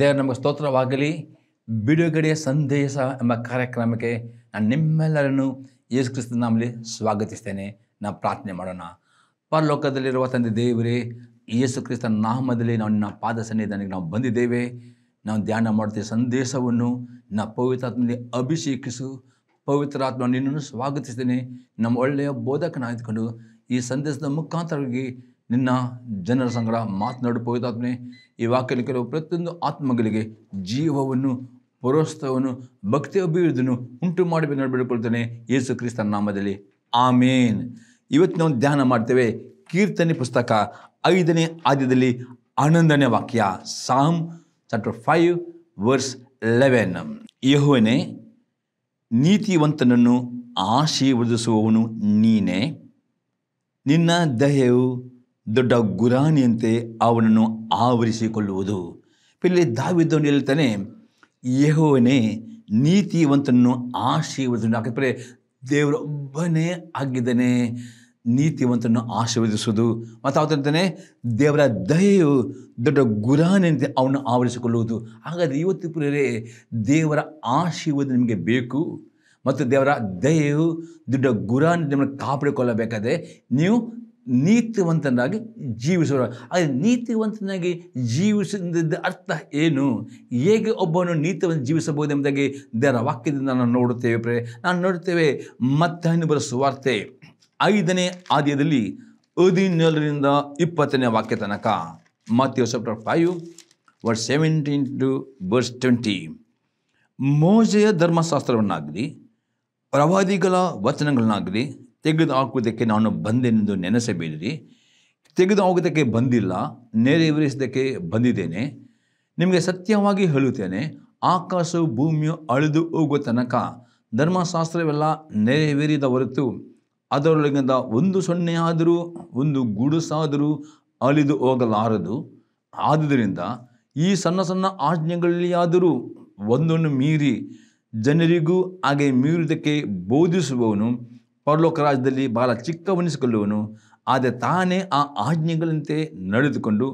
ದೇವ್ರ ನಮಗೆ ಸ್ತೋತ್ರವಾಗಲಿ ಬಿಡುಗಡೆಯ ಸಂದೇಶ ಎಂಬ ಕಾರ್ಯಕ್ರಮಕ್ಕೆ ನಾನು ನಿಮ್ಮೆಲ್ಲರನ್ನು ಯೇಸು ಕ್ರಿಸ್ತ ನಮ್ಮಲ್ಲಿ ಸ್ವಾಗತಿಸ್ತೇನೆ ನಾ ಪ್ರಾರ್ಥನೆ ಮಾಡೋಣ ಪರಲೋಕದಲ್ಲಿರುವ ತಂದೆ ದೇವರೇ ಯೇಸು ಕ್ರಿಸ್ತನ ನಾಮದಲ್ಲಿ ನಾವು ನಿನ್ನ ಪಾದ ಸನ್ನಿಧಾನಕ್ಕೆ ನಾವು ಬಂದಿದ್ದೇವೆ ನಾವು ಧ್ಯಾನ ಮಾಡ್ತೀವಿ ಸಂದೇಶವನ್ನು ನಾ ಪವಿತ್ರಾತ್ಮದಲ್ಲಿ ಅಭಿಷೇಕಿಸು ಪವಿತ್ರಾತ್ಮ ನಿನ್ನನ್ನು ಸ್ವಾಗತಿಸ್ತೇನೆ ನಮ್ಮ ಒಳ್ಳೆಯ ಬೋಧಕನ ಈ ಸಂದೇಶದ ಮುಖಾಂತರವಾಗಿ ನಿನ್ನ ಜನರ ಸಂಗಡ ಮಾತನಾಡು ಪೋಯಿತಾತ್ಮೆ ಈ ವಾಕ್ಯದಲ್ಲಿ ಕೆಲವು ಪ್ರತಿಯೊಂದು ಆತ್ಮಗಳಿಗೆ ಜೀವವನ್ನು ಪುರೋಸ್ತವನ್ನು ಭಕ್ತಿ ಅಭಿವೃದ್ಧಿಯನ್ನು ಉಂಟು ಮಾಡಿ ನಡೆಬಿಡಿಕೊಳ್ತೇನೆ ಯೇಸು ಕ್ರಿಸ್ತನ ನಾಮದಲ್ಲಿ ಆಮೇನ್ ಇವತ್ತು ನಾವು ಧ್ಯಾನ ಮಾಡ್ತೇವೆ ಕೀರ್ತನೆ ಪುಸ್ತಕ ಐದನೇ ಆದ್ಯದಲ್ಲಿ ಹನ್ನೊಂದನೇ ವಾಕ್ಯ psalm chapter five verse eleven ಯಹುವನೇ ನೀತಿವಂತನನ್ನು ಆಶೀರ್ವದಿಸುವವನು ನೀನೇ ನಿನ್ನ ದಯೆಯು ದೊಡ್ಡ ಗುರಾಣಿಯಂತೆ ಅವನನ್ನು ಆವರಿಸಿಕೊಳ್ಳುವುದು ಇಲ್ಲಿ ದಾವಿದ್ದವನು ಹೇಳ್ತಾನೆ ಯಹೋವನೇ ನೀತಿವಂತನನ್ನು ಆಶೀರ್ವದಿಸು ಯಾಕಂದರೆ ದೇವರೊಬ್ಬನೇ ಆಗಿದ್ದಾನೆ ನೀತಿವಂತನನ್ನು ಆಶೀರ್ವದಿಸುವುದು ಮತ್ತು ಅವತ್ತಂತಾನೆ ದೇವರ ದಯೆಯು ದೊಡ್ಡ ಗುರಾಣಿಯಂತೆ ಅವನು ಆವರಿಸಿಕೊಳ್ಳುವುದು ಹಾಗಾದರೆ ಇವತ್ತು ಪ್ರಿಯರೇ ದೇವರ ಆಶೀರ್ವಾದ ನಿಮಗೆ ಬೇಕು ಮತ್ತು ದೇವರ ದಯೆಯು ದೊಡ್ಡ ಗುರಾಣಿ ನಿಮ್ಮನ್ನು ಕಾಪಾಡಿಕೊಳ್ಳಬೇಕಾದ್ರೆ ನೀವು ನೀತಿವಂತನಾಗಿ ಜೀವಿಸುವ ಆದರೆ ನೀತಿವಂತನಾಗಿ ಜೀವಿಸಿದ ಅರ್ಥ ಏನು ಹೇಗೆ ಒಬ್ಬನು ನೀತಿವಂತ ಜೀವಿಸಬಹುದು ಎಂಬುದಾಗಿ ದರ ವಾಕ್ಯದಿಂದ ನಾವು ನೋಡುತ್ತೇವೆ ಪ್ರೇ ನಾನು ನೋಡುತ್ತೇವೆ ಮತ್ತೆ ಬರೋ ಸುವಾರ್ತೆ ಐದನೇ ಆದ್ಯದಲ್ಲಿ ಹದಿನೇಳರಿಂದ ಇಪ್ಪತ್ತನೇ ವಾಕ್ಯ ತನಕ ಮತ್ತೆ chapter five verse seventeen to verse twenty ಮೋಜೆಯ ಧರ್ಮಶಾಸ್ತ್ರವನ್ನಾಗಲಿ ಪ್ರವಾದಿಗಳ ವಚನಗಳನ್ನಾಗಲಿ ತೆಗೆದುಹಾಕುವುದಕ್ಕೆ ನಾನು ಬಂದೆನೆಂದು ನೆನೆಸಬೇಡಿರಿ ಹೋಗೋದಕ್ಕೆ ಬಂದಿಲ್ಲ ನೆರವೇರಿಸೋದಕ್ಕೆ ಬಂದಿದ್ದೇನೆ ನಿಮಗೆ ಸತ್ಯವಾಗಿ ಹೇಳುತ್ತೇನೆ ಆಕಾಶವು ಭೂಮಿಯು ಅಳಿದು ಹೋಗುವ ತನಕ ಧರ್ಮಶಾಸ್ತ್ರವೆಲ್ಲ ನೆರವೇರಿದ ಹೊರತು ಅದರೊಳಗಿಂದ ಒಂದು ಸೊನ್ನೆಯಾದರೂ ಒಂದು ಗುಡುಸಾದರೂ ಅಳಿದು ಹೋಗಲಾರದು ಆದುದರಿಂದ ಈ ಸಣ್ಣ ಸಣ್ಣ ಆಜ್ಞೆಗಳಲ್ಲಿಯಾದರೂ ಒಂದನ್ನು ಮೀರಿ ಜನರಿಗೂ ಹಾಗೆ ಮೀರಿದಕ್ಕೆ ಬೋಧಿಸುವವನು ಪರಲೋಕ ರಾಜ್ಯದಲ್ಲಿ ಬಹಳ ಚಿಕ್ಕವನಿಸಿಕೊಳ್ಳುವನು ಆದರೆ ತಾನೇ ಆ ಆಜ್ಞೆಗಳಂತೆ ನಡೆದುಕೊಂಡು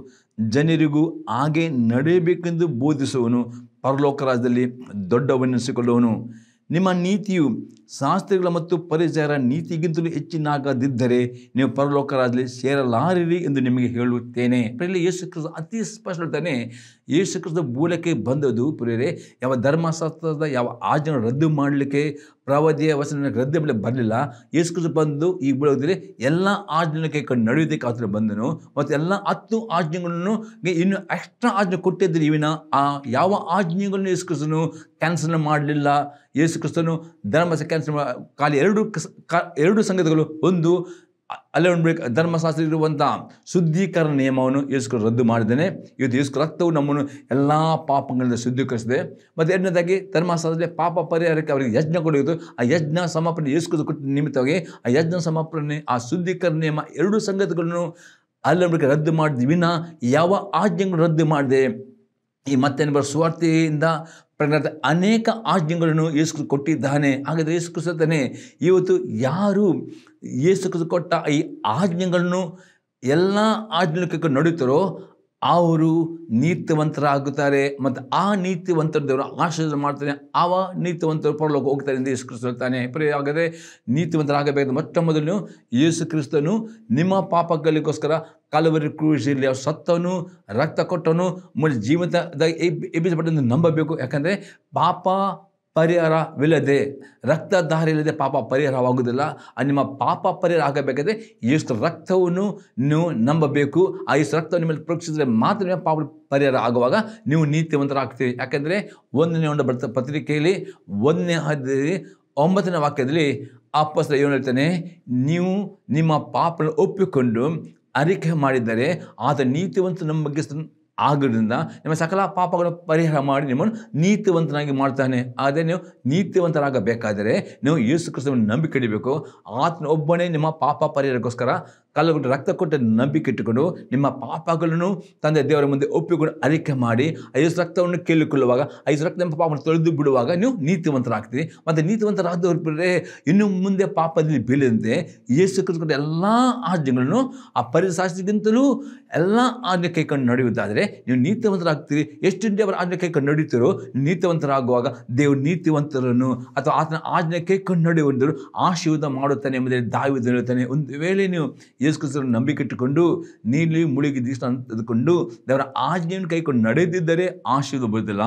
ಜನರಿಗೂ ಹಾಗೆ ನಡೆಯಬೇಕೆಂದು ಬೋಧಿಸುವನು ಪರಲೋಕ ರಾಜ್ಯದಲ್ಲಿ ದೊಡ್ಡವನಿಸಿಕೊಳ್ಳುವನು ನಿಮ್ಮ ನೀತಿಯು ಶಾಸ್ತ್ರಿಗಳ ಮತ್ತು ಪರಿಚಯರ ನೀತಿಗಿಂತಲೂ ಹೆಚ್ಚಿನಾಗದಿದ್ದರೆ ನೀವು ಪರಲೋಕ ರಾಜ್ಯದಲ್ಲಿ ಸೇರಲಾರಿರಿ ಎಂದು ನಿಮಗೆ ಹೇಳುತ್ತೇನೆ ಪ್ರಿಯರೇ ಯೇಸು ಅತಿ ಸ್ಪಷ್ಟತಾನೆ ಯೇಸು ಕ್ರಿಸ್ತ ಮೂಲಕ್ಕೆ ಬಂದದ್ದು ಪ್ರಿಯರೇ ಯಾವ ಧರ್ಮಶಾಸ್ತ್ರದ ಯಾವ ಆಜ್ಞೆ ರದ್ದು ಮಾಡಲಿಕ್ಕೆ ಪ್ರವಾದಿಯ ವಚನ ಗ್ರಂಥ ಬೆಳೆ ಬರಲಿಲ್ಲ ಯೇಸುಕ್ರಿಸ್ತ ಬಂದು ಈ ಬೆಳಗ್ದಲ್ಲಿ ಎಲ್ಲ ಆಜ್ಞೆಯನ್ನು ಕೈ ನಡೆಯೋದಕ್ಕೆ ಆತನ ಬಂದನು ಮತ್ತು ಎಲ್ಲ ಹತ್ತು ಆಜ್ಞೆಗಳನ್ನು ಇನ್ನು ಎಕ್ಸ್ಟ್ರಾ ಆಜ್ಞೆ ಕೊಟ್ಟಿದ್ದರೆ ಇವಿನ ಆ ಯಾವ ಆಜ್ಞೆಗಳನ್ನು ಯೇಸುಕ್ರಿಸ್ತನು ಕ್ಯಾನ್ಸಲ್ ಮಾಡಲಿಲ್ಲ ಯೇಸು ಕ್ರಿಸ್ತನು ಧರ್ಮಸ ಕ್ಯಾನ್ಸಲ್ ಖಾಲಿ ಎರಡು ಎರಡು ಸಂಗತಿಗಳು ಒಂದು ಅಲ್ಲೇ ಒಂದು ಧರ್ಮಶಾಸ್ತ್ರ ಇರುವಂಥ ಶುದ್ಧೀಕರಣ ನಿಯಮವನ್ನು ಯೇಸುಕ್ರು ರದ್ದು ಮಾಡಿದ್ದೇನೆ ಇವತ್ತು ಯೇಸು ರಕ್ತವು ನಮ್ಮನ್ನು ಎಲ್ಲ ಪಾಪಗಳಿಂದ ಶುದ್ಧೀಕರಿಸಿದೆ ಮತ್ತು ಎರಡನೇದಾಗಿ ಧರ್ಮಶಾಸ್ತ್ರದಲ್ಲಿ ಪಾಪ ಪರಿಹಾರಕ್ಕೆ ಅವರಿಗೆ ಯಜ್ಞ ಕೊಡುವುದು ಆ ಯಜ್ಞ ಸಮರ್ಪಣೆ ಯೇಸುಕ್ರು ಕೊಟ್ಟ ನಿಮಿತ್ತವಾಗಿ ಆ ಯಜ್ಞ ಸಮರ್ಪಣೆ ಆ ಶುದ್ಧೀಕರಣ ನಿಯಮ ಎರಡು ಸಂಗತಿಗಳನ್ನು ಅಲ್ಲಂಬಿಕೆ ರದ್ದು ಮಾಡಿದ್ವಿ ವಿನ ಯಾವ ಆಜ್ಞೆಗಳು ರದ್ದು ಮಾಡಿದೆ ಈ ಮತ್ತೆ ಬರೋ ಸ್ವಾರ್ಥೆಯಿಂದ ಪ್ರಣದ ಅನೇಕ ಆಜ್ಞೆಗಳನ್ನು ಯೇಸು ಕೊಟ್ಟಿದ್ದಾನೆ ಹಾಗಾದರೆ ಯೇಸು ಇವತ್ತು ಯಾರು ಯೇಸು ಕೊಟ್ಟ ಈ ಆಜ್ಞೆಗಳನ್ನು ಎಲ್ಲ ಆಜ್ಞೆಗಳ ನಡೀತಾರೋ ಅವರು ನೀತಿವಂತರಾಗುತ್ತಾರೆ ಮತ್ತು ಆ ನೀತಿವಂತರ ದೇವರು ಆಶೀರ್ವಾದ ಮಾಡ್ತಾನೆ ಆವ ನೀತಿವಂತರು ಪರಲೋಕ ಹೋಗ್ತಾರೆ ಎಂದು ಯೇಸು ಕ್ರಿಸ್ತ ಹೇಳ್ತಾನೆ ಪ್ರೇ ನೀತಿವಂತರ ನೀತಿವಂತರಾಗಬೇಕು ಮೊಟ್ಟ ಮೊದಲು ಯೇಸು ಕ್ರಿಸ್ತನು ನಿಮ್ಮ ಪಾಪಗಳಿಗೋಸ್ಕರ ಕಲವರಿ ಕೃಷಿಯಲ್ಲಿ ಅವ್ರು ಸತ್ತವನು ರಕ್ತ ಕೊಟ್ಟವನು ಮುಂದೆ ಜೀವಂತ ಎಬ್ಬಿಸಬಟ್ಟನ್ನು ನಂಬಬೇಕು ಯಾಕಂದರೆ ಪಾಪ ಪರಿಹಾರವಿಲ್ಲದೆ ಇಲ್ಲದೆ ಪಾಪ ಪರಿಹಾರವಾಗುವುದಿಲ್ಲ ನಿಮ್ಮ ಪಾಪ ಪರಿಹಾರ ಆಗಬೇಕಾದ್ರೆ ಎಷ್ಟು ರಕ್ತವನ್ನು ನೀವು ನಂಬಬೇಕು ಆ ಎಷ್ಟು ರಕ್ತವನ್ನು ನಿಮ್ಮಲ್ಲಿ ಪ್ರೋಕ್ಷಿಸಿದ್ರೆ ಮಾತ್ರ ಪಾಪ ಪರಿಹಾರ ಆಗುವಾಗ ನೀವು ನೀತಿವಂತರಾಗ್ತೀರಿ ಯಾಕೆಂದರೆ ಒಂದನೇ ಒಂದು ಪತ್ರಿಕೆಯಲ್ಲಿ ಒಂದನೇ ಹದಿನೈದು ಒಂಬತ್ತನೇ ವಾಕ್ಯದಲ್ಲಿ ಅಪ್ಪಸ್ತ ಏನು ಹೇಳ್ತಾನೆ ನೀವು ನಿಮ್ಮ ಪಾಪನ ಒಪ್ಪಿಕೊಂಡು ಅರಿಕೆ ಮಾಡಿದರೆ ಆತ ನೀತಿವಂತ ನಮ್ಮ ಬಗ್ಗೆ ಆಗೋದ್ರಿಂದ ನಿಮ್ಮ ಸಕಲ ಪಾಪಗಳ ಪರಿಹಾರ ಮಾಡಿ ನಿಮ್ಮನ್ನು ನೀತಿವಂತನಾಗಿ ಮಾಡ್ತಾನೆ ಆದರೆ ನೀವು ನೀತಿವಂತರಾಗಬೇಕಾದರೆ ನೀವು ಯೇಸು ಕ್ರಿಸ್ತವನ್ನು ನಂಬಿಕೆ ಇಡಬೇಕು ಆತನ ಒಬ್ಬನೇ ನಿಮ್ಮ ಪಾಪ ಪರಿಹಾರಕ್ಕೋಸ್ಕರ ಕಲ್ಲುಗೊಂಡು ರಕ್ತ ಕೊಟ್ಟು ನಂಬಿಕೆ ಇಟ್ಟುಕೊಂಡು ನಿಮ್ಮ ಪಾಪಗಳನ್ನು ತಂದೆ ದೇವರ ಮುಂದೆ ಒಪ್ಪಿಕೊಂಡು ಅರಿಕೆ ಮಾಡಿ ಐದು ರಕ್ತವನ್ನು ಕೇಳಿಕೊಳ್ಳುವಾಗ ಐದು ರಕ್ತ ನಿಮ್ಮ ಪಾಪವನ್ನು ತೊಳೆದು ಬಿಡುವಾಗ ನೀವು ನೀತಿವಂತರಾಗ್ತೀರಿ ಮತ್ತು ನೀತಿವಂತರಾದವರು ಬಿಟ್ಟರೆ ಇನ್ನು ಮುಂದೆ ಪಾಪದಲ್ಲಿ ಬೀಳದಂತೆ ಯೇಸು ಕೃತಕೊಂಡ ಎಲ್ಲ ಆಜ್ಞೆಗಳನ್ನು ಆ ಪರಿಸಾಸಿಗಿಂತಲೂ ಎಲ್ಲ ಆಜ್ಞೆ ಕೈಕೊಂಡು ನಡೆಯುವುದಾದರೆ ನೀವು ನೀತಿವಂತರಾಗ್ತೀರಿ ಎಷ್ಟು ದೇವರ ಆಜ್ಞೆ ಕೈಕೊಂಡು ನಡೀತೀರೋ ನೀತಿವಂತರಾಗುವಾಗ ದೇವರು ನೀತಿವಂತರನ್ನು ಅಥವಾ ಆತನ ಆಜ್ಞೆ ಕೈಕೊಂಡು ನಡೆಯುವಂತರು ಆಶೀರ್ವಾದ ಮಾಡುತ್ತಾನೆ ಎಂಬುದೇ ದಾವಿದ ಹೇಳುತ್ತಾನೆ ಒಂದು ವೇಳೆ ನೀವು ಯೇಸು ನಂಬಿಕೆ ಇಟ್ಟುಕೊಂಡು ನೀಲಿ ಮುಳುಗಿ ದೀಕ್ಷ ಅಂತಕೊಂಡು ದೇವರ ಆಜ್ಞೆಯನ್ನು ಕೈಕೊಂಡು ನಡೆದಿದ್ದರೆ ಆಶೀರ್ವಾದ ಬರುತ್ತಿಲ್ಲ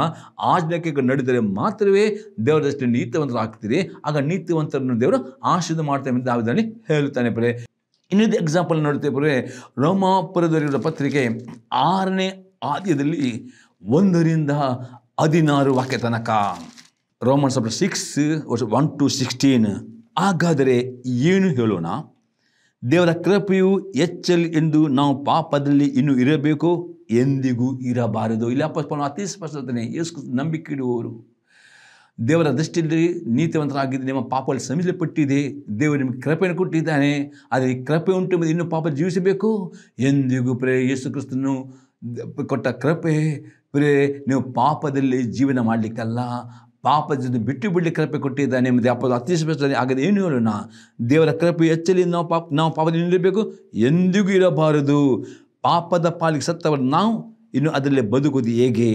ಆಜ್ಞೆ ಕೈಕೊಂಡು ನಡೆದರೆ ಮಾತ್ರವೇ ದೇವರದಷ್ಟು ನೀತಿವಂತರಾಗ್ತೀರಿ ಆಗ ನೀತಿವಂತರನ್ನು ದೇವರು ಆಶೀರ್ವಾದ ಮಾಡ್ತಾನೆ ಅಂತ ಆವಿದಲ್ಲಿ ಹೇಳ್ತಾನೆ ಪರೇ ಇನ್ನೊಂದು ಎಕ್ಸಾಂಪಲ್ ನೋಡುತ್ತೆ ಪರೇ ರೋಮಾಪುರದವರಿರುವ ಪತ್ರಿಕೆ ಆರನೇ ಆದ್ಯದಲ್ಲಿ ಒಂದರಿಂದ ಹದಿನಾರು ವಾಕ್ಯ ತನಕ ರೋಮನ್ ಸಬ್ರ ಸಿಕ್ಸ್ ಒನ್ ಟು ಸಿಕ್ಸ್ಟೀನ್ ಹಾಗಾದರೆ ಏನು ಹೇಳೋಣ ದೇವರ ಕೃಪೆಯು ಎಚ್ಚಲಿ ಎಂದು ನಾವು ಪಾಪದಲ್ಲಿ ಇನ್ನೂ ಇರಬೇಕು ಎಂದಿಗೂ ಇರಬಾರದು ಇಲ್ಲಿ ಅಪ್ಪನ ಅತಿ ಸ್ಪಷ್ಟತನೇ ಯೇಸು ನಂಬಿಕೆ ಇಡುವವರು ದೇವರ ದೃಷ್ಟಿಯಲ್ಲಿ ನೀತಿವಂತರಾಗಿದ್ದು ನಿಮ್ಮ ಪಾಪಲ್ಲಿ ಸಮಿಸಲ್ಪಟ್ಟಿದೆ ದೇವರು ನಿಮಗೆ ಕೃಪೆಯನ್ನು ಕೊಟ್ಟಿದ್ದಾನೆ ಆದರೆ ಈ ಕೃಪೆ ಉಂಟು ಮೇಲೆ ಇನ್ನೂ ಪಾಪ ಜೀವಿಸಬೇಕು ಎಂದಿಗೂ ಪ್ರೇ ಯೇಸು ಕ್ರಿಸ್ತನು ಕೊಟ್ಟ ಕೃಪೆ ಪ್ರೇ ನೀವು ಪಾಪದಲ್ಲಿ ಜೀವನ ಮಾಡಲಿಕ್ಕಲ್ಲ ಪಾಪದಿಂದ ಬಿಟ್ಟು ಬಿಡಲಿ ಕೃಪೆ ಕೊಟ್ಟಿದ್ದಾನೆ ಎಂಬುದು ಅಪ್ಪದ ಅತಿಶಯಿಸ್ತಾನೆ ಆಗದೆ ಏನು ಹೇಳೋಣ ದೇವರ ಕೃಪೆ ಎಚ್ಚಲಿ ನಾವು ಪಾಪ ನಾವು ಪಾಪದಲ್ಲಿ ನಿಲ್ಲಬೇಕು ಎಂದಿಗೂ ಇರಬಾರದು ಪಾಪದ ಪಾಲಿಗೆ ಸತ್ತವರು ನಾವು ಇನ್ನು ಅದರಲ್ಲಿ ಬದುಕುವುದು ಹೇಗೆ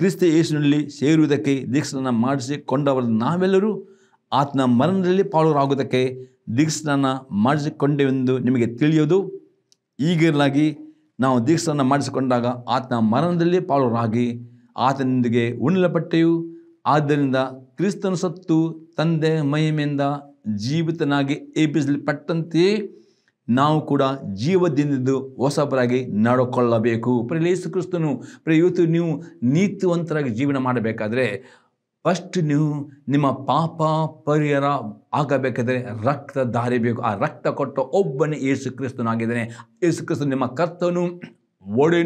ಕ್ರಿಸ್ತ ಯೇಸುನಲ್ಲಿ ಸೇರುವುದಕ್ಕೆ ದೀಕ್ಷನ ಮಾಡಿಸಿಕೊಂಡವರು ನಾವೆಲ್ಲರೂ ಆತನ ಮರಣದಲ್ಲಿ ಪಾಲುರಾಗುವುದಕ್ಕೆ ದೀಕ್ಷನ ಮಾಡಿಸಿಕೊಂಡೆವೆಂದು ನಿಮಗೆ ತಿಳಿಯೋದು ಈಗಿರಲಾಗಿ ನಾವು ದೀಕ್ಷನ ಮಾಡಿಸಿಕೊಂಡಾಗ ಆತನ ಮರಣದಲ್ಲಿ ಪಾಲುರಾಗಿ ಆತನೊಂದಿಗೆ ಉಣ್ಣಲಪಟ್ಟೆಯು ಆದ್ದರಿಂದ ಕ್ರಿಸ್ತನು ಸತ್ತು ತಂದೆ ಮಹಿಮೆಯಿಂದ ಜೀವಿತನಾಗಿ ಏಪಿಸಲ್ಪಟ್ಟಂತೆಯೇ ನಾವು ಕೂಡ ಜೀವದಿಂದ ಹೊಸಬರಾಗಿ ನಡ್ಕೊಳ್ಳಬೇಕು ಯೇಸು ಕ್ರಿಸ್ತನು ಇವತ್ತು ನೀವು ನೀತಿವಂತರಾಗಿ ಜೀವನ ಮಾಡಬೇಕಾದ್ರೆ ಫಸ್ಟ್ ನೀವು ನಿಮ್ಮ ಪಾಪ ಪರಿಹಾರ ಆಗಬೇಕಾದರೆ ರಕ್ತ ಬೇಕು ಆ ರಕ್ತ ಕೊಟ್ಟ ಒಬ್ಬನೇ ಯೇಸು ಕ್ರಿಸ್ತನಾಗಿದ್ದಾನೆ ಯೇಸು ಕ್ರಿಸ್ತನು ನಿಮ್ಮ ಕರ್ತನು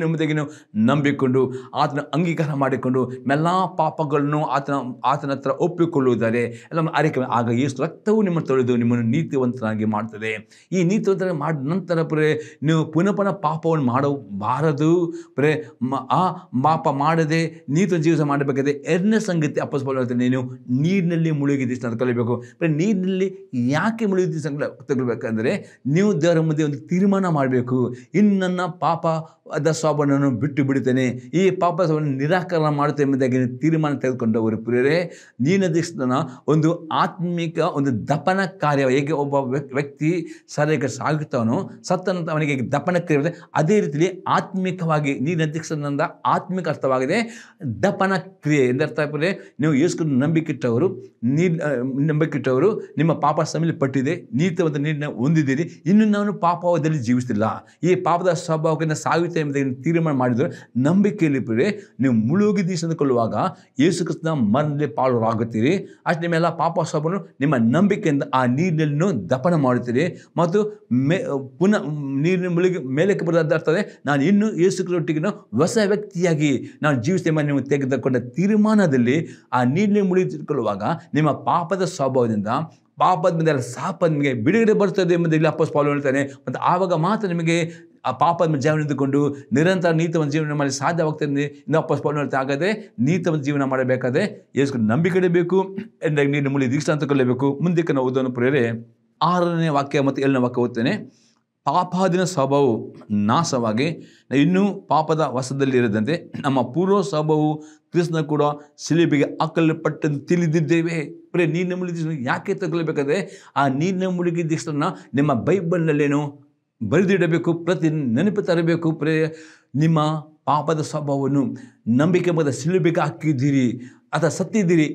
ನೀವು ನಂಬಿಕೊಂಡು ಆತನ ಅಂಗೀಕಾರ ಮಾಡಿಕೊಂಡು ಎಲ್ಲ ಪಾಪಗಳನ್ನು ಆತನ ಆತನ ಹತ್ರ ಒಪ್ಪಿಕೊಳ್ಳುವುದಾರೆ ಎಲ್ಲ ಆರೈಕೆ ಆಗ ಈ ರಕ್ತವು ನಿಮ್ಮನ್ನು ತೊಳೆದು ನಿಮ್ಮನ್ನು ನೀತಿವಂತನಾಗಿ ಮಾಡ್ತದೆ ಈ ನೀತಿವಂತನಾಗಿ ಮಾಡಿದ ನಂತರ ಬರೇ ನೀವು ಪುನಃ ಪುನಃ ಪಾಪವನ್ನು ಮಾಡಬಾರದು ಬರೇ ಆ ಪಾಪ ಮಾಡದೆ ನೀತಿ ಜೀವಿಸ ಮಾಡಬೇಕಾದ್ರೆ ಎರಡನೇ ಸಂಗತಿ ಅಪ್ಪಸ್ ನೀನು ನೀರಿನಲ್ಲಿ ಮುಳುಗಿದ್ದೀಸ್ ಕಲಿಬೇಕು ಪ್ರೇ ನೀರಿನಲ್ಲಿ ಯಾಕೆ ಮುಳುಗಿದ ತಗೊಳ್ಬೇಕಂದ್ರೆ ನೀವು ದೇವರ ಮುಂದೆ ಒಂದು ತೀರ್ಮಾನ ಮಾಡಬೇಕು ಇನ್ನು ನನ್ನ ಪಾಪ ಅದ ಬಿಟ್ಟು ಬಿಡುತ್ತೇನೆ ಈ ಪಾಪ ನಿರಾಕರಣ ಮಾಡುತ್ತೆ ಎಂಬುದಾಗಿ ತೀರ್ಮಾನ ತೆಗೆದುಕೊಂಡವರು ಪ್ರಿಯರೇ ನೀನದಿಸ್ತನ ಒಂದು ಆತ್ಮಿಕ ಒಂದು ದಪನ ಕಾರ್ಯ ಹೇಗೆ ಒಬ್ಬ ವ್ಯಕ್ತಿ ಸರಿಯಾಗಿ ಸಾಗುತ್ತವನು ಸತ್ತನಂತ ಅವನಿಗೆ ದಪನ ಕ್ರಿಯೆ ಅದೇ ರೀತಿಯಲ್ಲಿ ಆತ್ಮಿಕವಾಗಿ ನೀನದಿಸ್ತನದ ಆತ್ಮಿಕ ಅರ್ಥವಾಗಿದೆ ದಪನ ಕ್ರಿಯೆ ಎಂದರ್ಥ ಪ್ರಿಯರೇ ನೀವು ಯೇಸುಕೊಂಡು ನಂಬಿಕಿಟ್ಟವರು ನೀ ನಂಬಿಕಿಟ್ಟವರು ನಿಮ್ಮ ಪಾಪ ಸಮೀಪ ಪಟ್ಟಿದೆ ನೀತವಂತ ನೀರಿನ ಹೊಂದಿದ್ದೀರಿ ಇನ್ನು ನಾನು ಪಾಪದಲ್ಲಿ ಜೀವಿಸುತ್ತಿಲ್ಲ ಈ ಪಾಪದ ಸ್ವಭಾವಕ್ಕೆ ಸಾವಿತ ಎಂಬುದನ್ನು ತೀರ್ಮಾನ ಮಾಡಿದರೆ ನಂಬಿಕೆಯಲ್ಲಿ ಬಿಡಿ ನೀವು ಮುಳುಗಿ ಸಂದುಕೊಳ್ಳುವಾಗ ಯೇಸು ಕೃಷ್ಣ ಮರಣದಲ್ಲಿ ಪಾಲುರಾಗುತ್ತೀರಿ ಅಷ್ಟು ನಿಮ್ಮೆಲ್ಲ ಪಾಪ ಸೊಬ್ಬನು ನಿಮ್ಮ ನಂಬಿಕೆಯಿಂದ ಆ ನೀರಿನಲ್ಲಿ ದಪನ ಮಾಡುತ್ತೀರಿ ಮತ್ತು ಮೇ ಪುನಃ ನೀರಿನ ಮುಳುಗಿ ಮೇಲಕ್ಕೆ ಬರೋದಾಗ್ತದೆ ನಾನು ಇನ್ನೂ ಯೇಸು ಕೃಷ್ಣ ಹೊಸ ವ್ಯಕ್ತಿಯಾಗಿ ನಾನು ಎಂಬ ನೀವು ತೆಗೆದುಕೊಂಡ ತೀರ್ಮಾನದಲ್ಲಿ ಆ ನೀರಿನ ಮುಳುಗಿಕೊಳ್ಳುವಾಗ ನಿಮ್ಮ ಪಾಪದ ಸ್ವಭಾವದಿಂದ ಪಾಪದ ಮೇಲೆ ಸಾಪದ ನಿಮಗೆ ಬಿಡುಗಡೆ ಬರ್ತದೆ ಎಂಬುದಿಲ್ಲ ಅಪ್ಪಸ್ ಪಾಲು ಹೇಳ್ತಾನೆ ಮತ್ತು ಆವಾಗ ಮಾತ್ರ ನಿಮಗೆ ಆ ಪಾಪದ ಜೀವನ ಇದ್ದುಕೊಂಡು ನಿರಂತರ ನೀತವನ್ನು ಜೀವನ ಮಾಡಿ ಸಾಧ್ಯವಾಗ್ತದೆ ನಾವು ಪಸ್ಪೋರ್ಟ್ ಆಗದೆ ನೀತವನ್ನು ಜೀವನ ಮಾಡಬೇಕಾದ್ರೆ ಯೇಸು ನಂಬಿಕೆ ಇಡಬೇಕು ಎಂದಾಗ ನೀನು ಮುಳಿ ಅಂತ ಕೊಲ್ಲಬೇಕು ಮುಂದಕ್ಕೆ ನಾವು ಓದೋನು ಪ್ರೇರೆ ಆರನೇ ವಾಕ್ಯ ಮತ್ತು ಏಳನೇ ವಾಕ್ಯ ಓದ್ತೇನೆ ಪಾಪಾದಿನ ಸ್ವಭಾವವು ನಾಶವಾಗಿ ಇನ್ನೂ ಪಾಪದ ವಸದಲ್ಲಿ ಇರದಂತೆ ನಮ್ಮ ಪೂರ್ವ ಸ್ವಭಾವವು ಕೃಷ್ಣ ಕೂಡ ಸಿಲಿಬಿಗೆ ಹಾಕಲ್ಪಟ್ಟಂತೆ ತಿಳಿದಿದ್ದೇವೆ ಬರೀ ನೀರಿನ ಮುಳುಗಿ ಯಾಕೆ ತಗೊಳ್ಬೇಕಾದ್ರೆ ಆ ನೀರಿನ ಮುಳುಗಿ ದಿಕ್ಷನ ನಿಮ್ಮ ಬೈಬಲ್ನಲ್ಲೇನು ಬರೆದಿಡಬೇಕು ಪ್ರತಿ ನೆನಪು ತರಬೇಕು ಪ್ರೇ ನಿಮ್ಮ ಪಾಪದ ಸ್ವಭಾವವನ್ನು ನಂಬಿಕೆ ಮತ್ತು ಸಿಲುಬಿಗೆ ಹಾಕಿದ್ದೀರಿ ಅಥವಾ ಸತ್ತಿದ್ದೀರಿ